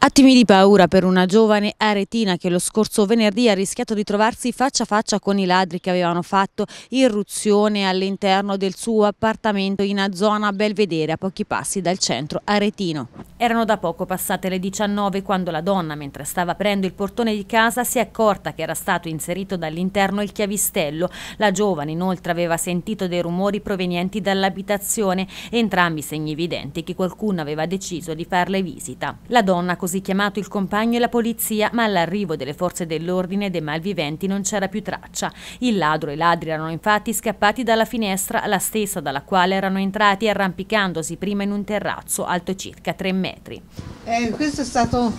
Attimi di paura per una giovane aretina che lo scorso venerdì ha rischiato di trovarsi faccia a faccia con i ladri che avevano fatto irruzione all'interno del suo appartamento in una zona Belvedere a pochi passi dal centro aretino. Erano da poco passate le 19 quando la donna, mentre stava aprendo il portone di casa, si è accorta che era stato inserito dall'interno il chiavistello. La giovane inoltre aveva sentito dei rumori provenienti dall'abitazione, entrambi segni evidenti che qualcuno aveva deciso di farle visita. La donna così così chiamato il compagno e la polizia, ma all'arrivo delle forze dell'ordine dei malviventi non c'era più traccia. Il ladro e i ladri erano infatti scappati dalla finestra, la stessa dalla quale erano entrati arrampicandosi prima in un terrazzo alto circa 3 metri. Eh, questo è stato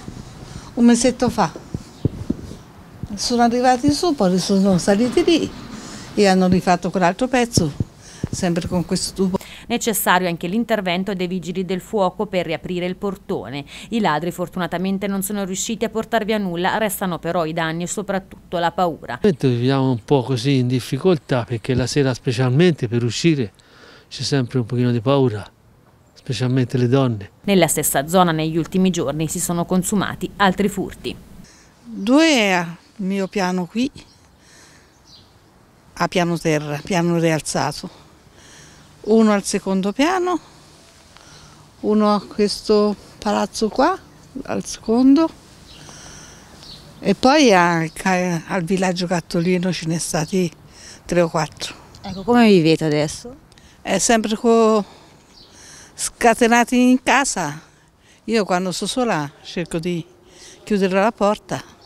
un mesetto fa. Sono arrivati su, poi sono saliti lì e hanno rifatto quell'altro pezzo, sempre con questo tubo. Necessario anche l'intervento dei vigili del fuoco per riaprire il portone. I ladri fortunatamente non sono riusciti a portar via nulla, restano però i danni e soprattutto la paura. Viviamo un po' così in difficoltà perché la sera specialmente per uscire c'è sempre un pochino di paura, specialmente le donne. Nella stessa zona negli ultimi giorni si sono consumati altri furti. Due a mio piano qui, a piano terra, piano rialzato uno al secondo piano, uno a questo palazzo qua, al secondo, e poi al, al villaggio cattolino ce ne stati tre o quattro. Ecco, come vivete adesso? È sempre scatenati in casa. Io quando sono sola cerco di chiudere la porta